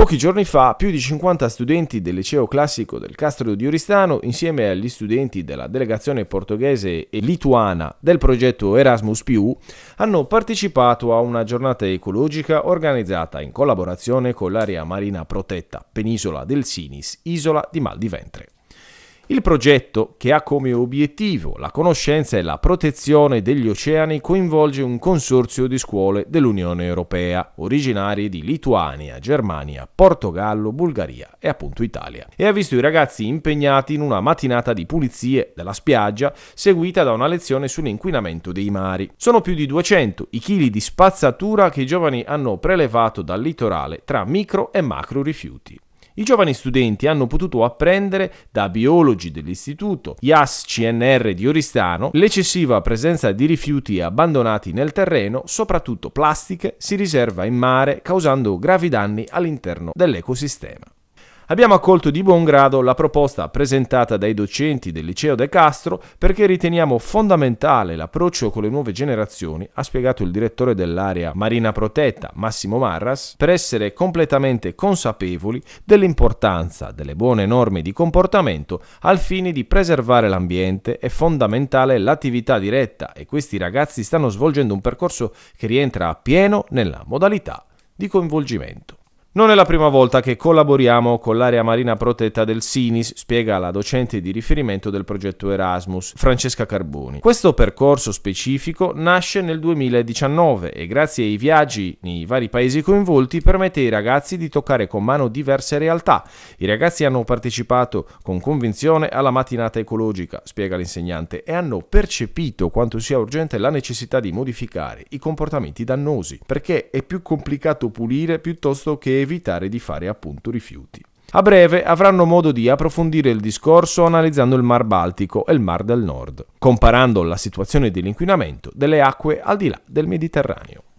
Pochi giorni fa più di 50 studenti del liceo classico del Castro di Oristano, insieme agli studenti della delegazione portoghese e lituana del progetto Erasmus, hanno partecipato a una giornata ecologica organizzata in collaborazione con l'area marina protetta, penisola del Sinis, isola di Mal di Ventre. Il progetto, che ha come obiettivo la conoscenza e la protezione degli oceani, coinvolge un consorzio di scuole dell'Unione Europea, originarie di Lituania, Germania, Portogallo, Bulgaria e appunto Italia, e ha visto i ragazzi impegnati in una mattinata di pulizie della spiaggia, seguita da una lezione sull'inquinamento dei mari. Sono più di 200 i chili di spazzatura che i giovani hanno prelevato dal litorale tra micro e macro rifiuti. I giovani studenti hanno potuto apprendere da biologi dell'istituto IAS CNR di Oristano l'eccessiva presenza di rifiuti abbandonati nel terreno, soprattutto plastiche, si riserva in mare causando gravi danni all'interno dell'ecosistema. Abbiamo accolto di buon grado la proposta presentata dai docenti del liceo De Castro perché riteniamo fondamentale l'approccio con le nuove generazioni, ha spiegato il direttore dell'area Marina Protetta, Massimo Marras, per essere completamente consapevoli dell'importanza delle buone norme di comportamento al fine di preservare l'ambiente è fondamentale l'attività diretta e questi ragazzi stanno svolgendo un percorso che rientra appieno nella modalità di coinvolgimento. Non è la prima volta che collaboriamo con l'area marina protetta del Sinis, spiega la docente di riferimento del progetto Erasmus, Francesca Carboni. Questo percorso specifico nasce nel 2019 e grazie ai viaggi nei vari paesi coinvolti permette ai ragazzi di toccare con mano diverse realtà. I ragazzi hanno partecipato con convinzione alla mattinata ecologica, spiega l'insegnante, e hanno percepito quanto sia urgente la necessità di modificare i comportamenti dannosi, perché è più complicato pulire piuttosto che evitare di fare appunto rifiuti. A breve avranno modo di approfondire il discorso analizzando il Mar Baltico e il Mar del Nord, comparando la situazione dell'inquinamento delle acque al di là del Mediterraneo.